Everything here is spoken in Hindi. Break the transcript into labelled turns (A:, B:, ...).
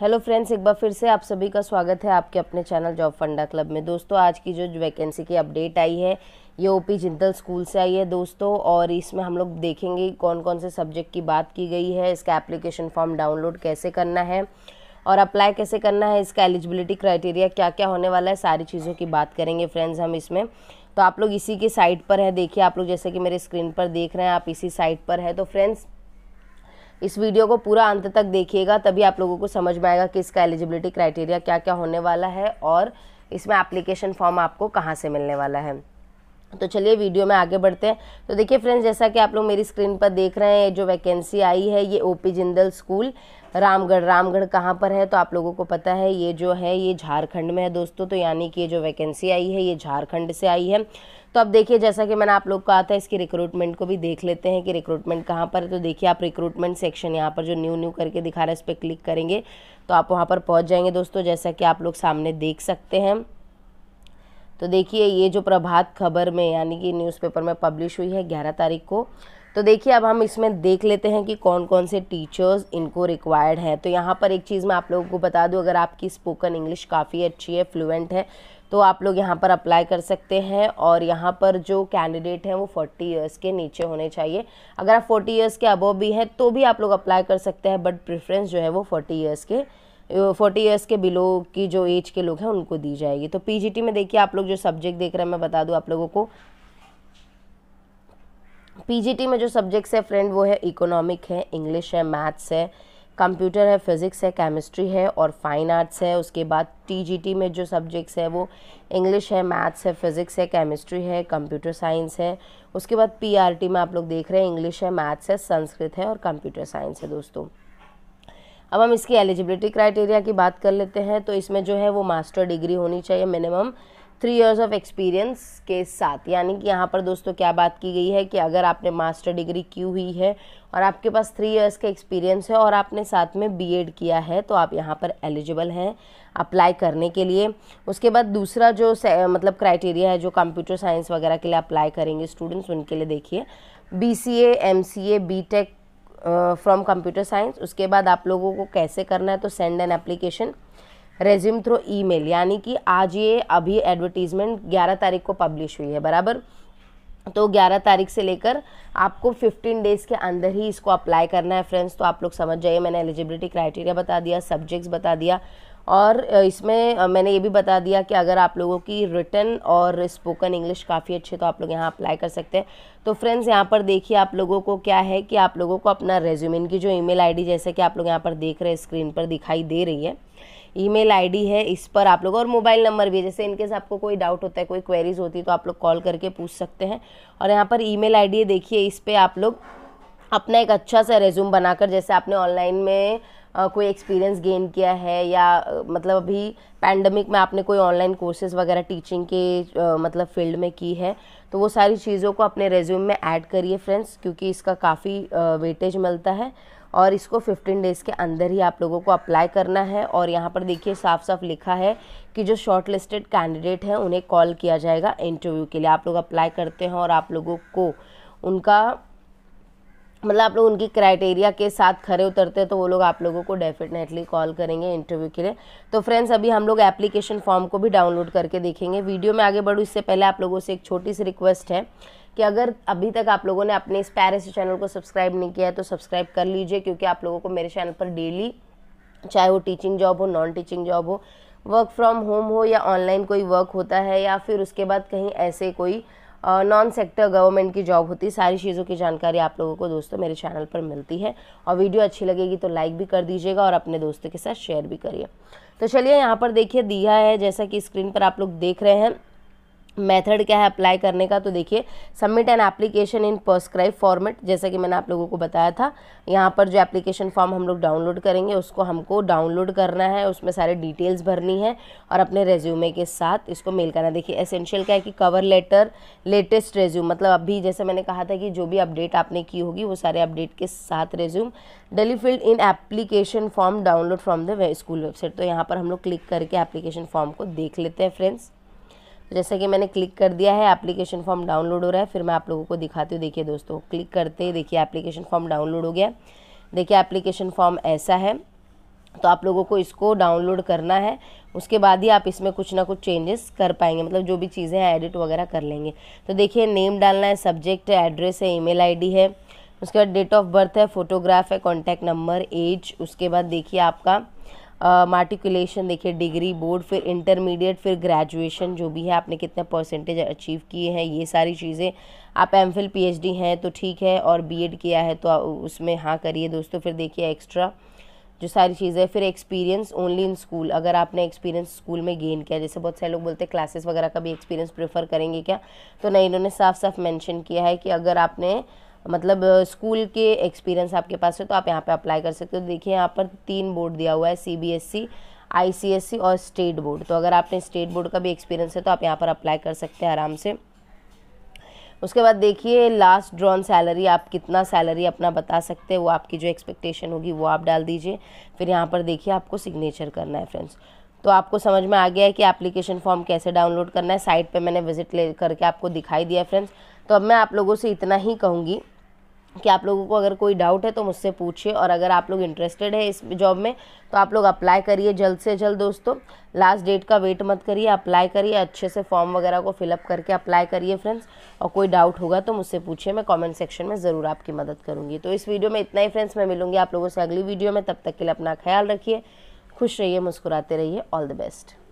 A: हेलो फ्रेंड्स एक बार फिर से आप सभी का स्वागत है आपके अपने चैनल जॉब फंडा क्लब में दोस्तों आज की जो वैकेंसी की अपडेट आई है ये ओपी जिंदल स्कूल से आई है दोस्तों और इसमें हम लोग देखेंगे कौन कौन से सब्जेक्ट की बात की गई है इसका एप्लीकेशन फॉर्म डाउनलोड कैसे करना है और अप्लाई कैसे करना है इसका एलिजिबिलिटी क्राइटेरिया क्या क्या होने वाला है सारी चीज़ों की बात करेंगे फ्रेंड्स हम इसमें तो आप लोग इसी के साइट पर है देखिए आप लोग जैसे कि मेरे स्क्रीन पर देख रहे हैं आप इसी साइट पर है तो फ्रेंड्स इस वीडियो को पूरा अंत तक देखिएगा तभी आप लोगों को समझ में आएगा कि इसका एलिजिबिलिटी क्राइटेरिया क्या क्या होने वाला है और इसमें एप्लीकेशन फॉर्म आपको कहाँ से मिलने वाला है तो चलिए वीडियो में आगे बढ़ते हैं तो देखिए फ्रेंड्स जैसा कि आप लोग मेरी स्क्रीन पर देख रहे हैं जो वैकेंसी आई है ये ओपी जिंदल स्कूल रामगढ़ रामगढ़ कहाँ पर है तो आप लोगों को पता है ये जो है ये झारखंड में है दोस्तों तो यानी कि ये जो वैकेंसी आई है ये झारखंड से आई है तो अब देखिए जैसा कि मैंने आप लोग कहा था इसकी रिक्रूटमेंट को भी देख लेते हैं कि रिक्रूटमेंट कहाँ पर है तो देखिए आप रिक्रूटमेंट सेक्शन यहाँ पर जो न्यू न्यू करके दिखा रहा है इस पर क्लिक करेंगे तो आप वहाँ पर पहुँच जाएंगे दोस्तों जैसा कि आप लोग सामने देख सकते हैं तो देखिए ये जो प्रभात खबर में यानी कि न्यूज़पेपर में पब्लिश हुई है ग्यारह तारीख को तो देखिए अब हम इसमें देख लेते हैं कि कौन कौन से टीचर्स इनको रिक्वायर्ड हैं तो यहाँ पर एक चीज़ मैं आप लोगों को बता दूँ अगर आपकी स्पोकन इंग्लिश काफ़ी अच्छी है फ्लुएंट है तो आप लोग यहाँ पर अप्लाई कर सकते हैं और यहाँ पर जो कैंडिडेट हैं वो 40 इयर्स के नीचे होने चाहिए अगर आप 40 इयर्स के अबोव भी हैं तो भी आप लोग अप्लाई कर सकते हैं बट प्रेफरेंस जो है वो 40 इयर्स के फोर्टी इयर्स के बिलो की जो एज के लोग हैं उनको दी जाएगी तो पीजीटी में देखिए आप लोग जो सब्जेक्ट देख रहे हैं मैं बता दूं आप लोगों को पीजीटी में जो सब्जेक्ट्स है फ्रेंड वो है इकोनॉमिक है इंग्लिश है मैथ्स है कंप्यूटर है फिज़िक्स है केमिस्ट्री है और फाइन आर्ट्स है उसके बाद टीजीटी में जो सब्जेक्ट्स है वो इंग्लिश है मैथ्स है फिज़िक्स है केमिस्ट्री है कंप्यूटर साइंस है उसके बाद पीआरटी में आप लोग देख रहे हैं इंग्लिश है मैथ्स है संस्कृत है और कंप्यूटर साइंस है दोस्तों अब हम इसकी एलिजिबिलिटी क्राइटेरिया की बात कर लेते हैं तो इसमें जो है वो मास्टर डिग्री होनी चाहिए minimum three years of experience के साथ यानी कि यहाँ पर दोस्तों क्या बात की गई है कि अगर आपने मास्टर डिग्री की हुई है और आपके पास थ्री इयर्स का एक्सपीरियंस है और आपने साथ में बीएड किया है तो आप यहाँ पर एलिजिबल हैं अप्लाई करने के लिए उसके बाद दूसरा जो मतलब क्राइटेरिया है जो कंप्यूटर साइंस वगैरह के लिए अप्लाई करेंगे स्टूडेंट्स उनके लिए देखिए B C A M C A B tech from computer science उसके बाद आप लोगों को कैसे करना है तो send an application resume through email यानी कि आज ये अभी एडवर्टीज़मेंट 11 तारीख को पब्लिश हुई है बराबर तो 11 तारीख से लेकर आपको 15 डेज़ के अंदर ही इसको अप्लाई करना है फ्रेंड्स तो आप लोग समझ जाइए मैंने एलिजिबिलिटी क्राइटेरिया बता दिया सब्जेक्ट्स बता दिया और इसमें मैंने ये भी बता दिया कि अगर आप लोगों की रिटर्न और स्पोकन इंग्लिश काफ़ी अच्छे तो आप लोग यहाँ अप्लाई कर सकते हैं तो फ्रेंड्स यहाँ पर देखिए आप लोगों को क्या है कि आप लोगों को अपना रेज्यूम इनकी जो ईमेल आईडी जैसे कि आप लोग यहाँ पर देख रहे हैं स्क्रीन पर दिखाई दे रही है ईमेल आईडी है इस पर आप लोग और मोबाइल नंबर भी है जैसे इनकेस आपको कोई डाउट होता है कोई क्वेरीज होती है तो आप लोग कॉल करके पूछ सकते हैं और यहाँ पर ई मेल देखिए इस पर आप लोग अपना एक अच्छा सा रेज्यूम बनाकर जैसे आपने ऑनलाइन में कोई एक्सपीरियंस गेन किया है या मतलब अभी पैंडमिक में आपने कोई ऑनलाइन कोर्सेज वगैरह टीचिंग के मतलब फील्ड में की है तो वो सारी चीज़ों को अपने रेज्यूम में ऐड करिए फ्रेंड्स क्योंकि इसका काफ़ी वेटेज मिलता है और इसको 15 डेज़ के अंदर ही आप लोगों को अप्लाई करना है और यहाँ पर देखिए साफ साफ लिखा है कि जो शॉर्ट लिस्टेड कैंडिडेट हैं उन्हें कॉल किया जाएगा इंटरव्यू के लिए आप लोग अप्लाई करते हैं और आप लोगों को उनका मतलब आप लोग उनकी क्राइटेरिया के साथ खड़े उतरते हैं तो वो लोग आप लोगों को डेफिनेटली कॉल करेंगे इंटरव्यू के लिए तो फ्रेंड्स अभी हम लोग एप्लीकेशन फॉर्म को भी डाउनलोड करके देखेंगे वीडियो में आगे बढ़ूँ इससे पहले आप लोगों से एक छोटी सी रिक्वेस्ट है कि अगर अभी तक आप लोगों ने अपने इस से चैनल को सब्सक्राइब नहीं किया है तो सब्सक्राइब कर लीजिए क्योंकि आप लोगों को मेरे चैनल पर डेली चाहे वो टीचिंग जॉब हो नॉन टीचिंग जॉब हो वर्क फ्रॉम होम हो या ऑनलाइन कोई वर्क होता है या फिर उसके बाद कहीं ऐसे कोई नॉन सेक्टर गवर्नमेंट की जॉब होती है सारी चीज़ों की जानकारी आप लोगों को दोस्तों मेरे चैनल पर मिलती है और वीडियो अच्छी लगेगी तो लाइक भी कर दीजिएगा और अपने दोस्तों के साथ शेयर भी करिए तो चलिए यहाँ पर देखिए दिया है जैसा कि स्क्रीन पर आप लोग देख रहे हैं मेथड क्या है अप्लाई करने का तो देखिए submit an application in prescribe format जैसा कि मैंने आप लोगों को बताया था यहाँ पर जो एप्लीकेशन फॉर्म हम लोग डाउनलोड करेंगे उसको हमको डाउनलोड करना है उसमें सारे डिटेल्स भरनी है और अपने रेज्यूमे के साथ इसको मेल करना देखिए एसेंशियल क्या है कि कवर लेटर लेटेस्ट रेज्यूम मतलब अभी जैसे मैंने कहा था कि जो भी अपडेट आपने की होगी वो सारे अपडेट के साथ resume daily in application form download from the school website तो यहाँ पर हम लोग क्लिक करके एप्लीकेशन फॉर्म को देख लेते हैं फ्रेंड्स जैसा कि मैंने क्लिक कर दिया है एप्लीकेशन फॉर्म डाउनलोड हो रहा है फिर मैं आप लोगों को दिखाती हूँ देखिए दोस्तों क्लिक करते ही देखिए एप्लीकेशन फॉर्म डाउनलोड हो गया देखिए एप्लीकेशन फॉर्म ऐसा है तो आप लोगों को इसको डाउनलोड करना है उसके बाद ही आप इसमें कुछ ना कुछ चेंजेस कर पाएंगे मतलब जो भी चीज़ें हैं एडिट वगैरह कर लेंगे तो देखिए नेम डालना है सब्जेक्ट है एड्रेस है ईमेल आईडी है उसके बाद डेट ऑफ बर्थ है फोटोग्राफ है कॉन्टैक्ट नंबर एज उसके बाद देखिए आपका मार्टिकुलेशन देखिए डिग्री बोर्ड फिर इंटरमीडिएट फिर ग्रेजुएशन जो भी है आपने कितना परसेंटेज अचीव किए हैं ये सारी चीज़ें आप एम फिल हैं तो ठीक है और बी किया है तो उसमें हाँ करिए दोस्तों फिर देखिए एक्स्ट्रा जो सारी चीज़ें फिर एक्सपीरियंस ओनली इन स्कूल अगर आपने एक्सपीरियंस स्कूल में गेन किया जैसे बहुत सारे लोग बोलते हैं क्लासेस वगैरह का भी एक्सपीरियंस प्रेफर करेंगे क्या तो नहीं इन्होंने साफ साफ मेंशन किया है कि अगर आपने मतलब स्कूल के एक्सपीरियंस आपके पास है तो आप यहाँ पे अप्लाई कर सकते हो देखिए यहाँ पर तीन बोर्ड दिया हुआ है C B S C I C S C और स्टेट बोर्ड तो अगर आपने स्टेट बोर्ड का भी एक्सपीरियंस है तो आप यहाँ पर अप्लाई कर सकते हैं आराम से उसके बाद देखिए लास्ट ड्रॉन सैलरी आप कितना सैलरी अपना बता सकते हैं वो आपकी जो एक्सपेक्टेशन होगी वो आप डाल दीजिए फिर यहाँ पर देखिए आपको सिग्नेचर करना है फ्रेंड्स तो आपको समझ में आ गया है कि एप्लीकेशन फॉर्म कैसे डाउनलोड करना है साइट पे मैंने विजिट ले करके आपको दिखाई दिया है फ्रेंड्स तो अब मैं आप लोगों से इतना ही कहूँगी कि आप लोगों को अगर कोई डाउट है तो मुझसे पूछिए और अगर आप लोग इंटरेस्टेड है इस जॉब में तो आप लोग अप्लाई करिए जल्द से जल्द दोस्तों लास्ट डेट का वेट मत करिए अप्लाई करिए अच्छे से फॉर्म वगैरह को फिलअप करके अप्लाई करिए फ्रेंड्स और कोई डाउट होगा तो मुझसे पूछिए मैं कमेंट सेक्शन में ज़रूर आपकी मदद करूँगी तो इस वीडियो में इतना ही फ्रेंड्स मैं मिलूँगी आप लोगों से अगली वीडियो में तब तक के लिए अपना ख्याल रखिए खुश रहिए मुस्कुराते रहिए ऑल द बेस्ट